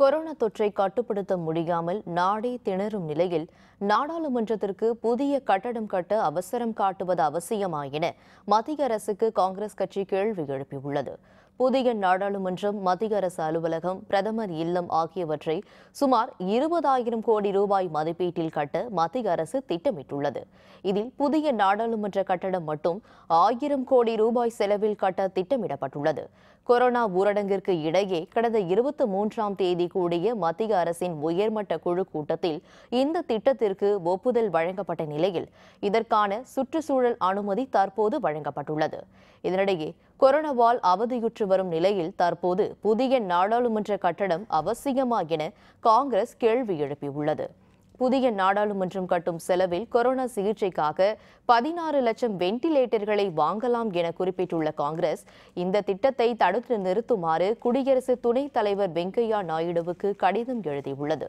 corona தொற்றை கட்டுப்படுத்த முடியாமல் நாடே திணறும் நிலையில் நாடாளுமன்றத்திற்கு புதிய கட்டடம் கட்ட அவசரம் காட்டுவது அவசியமா என மத்திய அரசுக்கு காங்கிரஸ் கட்சி கேள்வி எழுப்பியுள்ளது புதிய நாடாளுமன்றம் மத்திய அரசு அலுவலகம் பிரதமர் இல்லம் ஆகியவற்றை சுமார் இருபதாயிரம் கோடி ரூபாய் மதிப்பீட்டில் கட்ட மத்திய அரசு திட்டமிட்டுள்ளது இதில் புதிய நாடாளுமன்ற கட்டடம் மட்டும் ஆயிரம் கோடி ரூபாய் செலவில் கட்ட திட்டமிடப்பட்டுள்ளது கொரோனா ஊரடங்கிற்கு இடையே கடந்த இருபத்தி மூன்றாம் தேதி கூடிய மத்திய அரசின் உயர்மட்ட குழு கூட்டத்தில் இந்த திட்டத்திற்கு ஒப்புதல் வழங்கப்பட்ட நிலையில் இதற்கான சுற்றுச்சூழல் அனுமதி தற்போது வழங்கப்பட்டுள்ளது இதனிடையே கொரோனாவால் அவதியுற்று வரும் நிலையில் தற்போது புதிய நாடாளுமன்ற கட்டடம் அவசியமா என காங்கிரஸ் கேள்வி எழுப்பியுள்ளது புதிய நாடாளுமன்றம் கட்டும் செலவில் கொரோனா சிகிச்சைக்காக பதினாறு லட்சம் வெண்டிலேட்டர்களை வாங்கலாம் என குறிப்பிட்டுள்ள காங்கிரஸ் இந்த திட்டத்தை தடுத்து நிறுத்துமாறு குடியரசு துணைத் தலைவர் வெங்கையா நாயுடுவுக்கு கடிதம் எழுதியுள்ளது